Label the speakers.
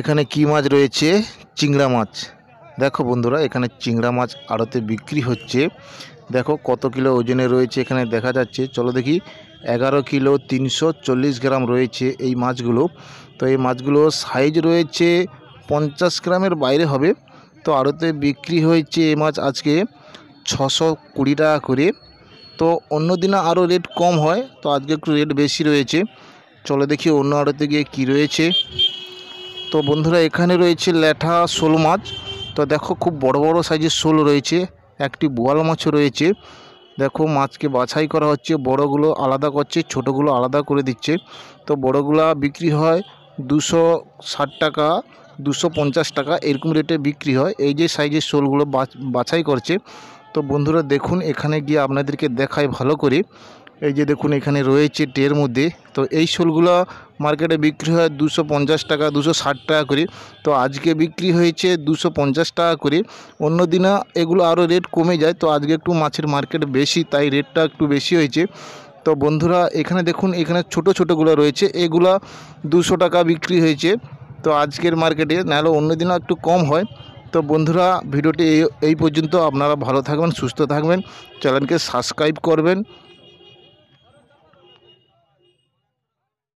Speaker 1: এখানে কি মাছ রয়েছে চিংড়া মাছ দেখো বন্ধুরা এখানে চিংড়া মাছ আড়তে বিক্রি হচ্ছে দেখো কত কিলো ওজনে রয়েছে এখানে দেখা যাচ্ছে চলো দেখি এগারো কিলো তিনশো গ্রাম রয়েছে এই মাছগুলো তো এই মাছগুলো সাইজ রয়েছে পঞ্চাশ গ্রামের বাইরে হবে তো আড়তে বিক্রি হয়েছে এই মাছ আজকে ছশো কুড়ি টাকা করে তো অন্য দিনে আরও রেট কম হয় তো আজকে একটু রেট বেশি রয়েছে চলো দেখি অন্য আড়তে গিয়ে কি রয়েছে তো বন্ধুরা এখানে রয়েছে ল্যাঠা শোল মাছ তো দেখো খুব বড় বড় সাইজের শোল রয়েছে একটি বোয়াল মাছও রয়েছে দেখো মাছকে বাছাই করা হচ্ছে বড়গুলো আলাদা করছে ছোটগুলো আলাদা করে দিচ্ছে তো বড়গুলা বিক্রি হয় দুশো ষাট টাকা দুশো পঞ্চাশ টাকা এরকম রেটে বিক্রি হয় এই যে সাইজের শোলগুলো বাছাই করছে তো বন্ধুরা দেখুন এখানে গিয়ে আপনাদেরকে দেখায় ভালো করে এই যে দেখুন এখানে রয়েছে টের মধ্যে তো এই শোলগুলো মার্কেটে বিক্রি হয় দুশো পঞ্চাশ টাকা দুশো ষাট টাকা করে তো আজকে বিক্রি হয়েছে দুশো পঞ্চাশ টাকা করে অন্য দিনে এগুলো আরও রেট কমে যায় তো আজকে একটু মাছের মার্কেট বেশি তাই রেটটা একটু বেশি হয়েছে তো বন্ধুরা এখানে দেখুন এখানে ছোট ছোটোগুলো রয়েছে এগুলো দুশো টাকা বিক্রি হয়েছে তো আজকের মার্কেটে নাহলে অন্য দিনও একটু কম হয় তো বন্ধুরা ভিডিওটি এই পর্যন্ত আপনারা ভালো থাকবেন সুস্থ থাকবেন চ্যানেলকে সাবস্ক্রাইব করবেন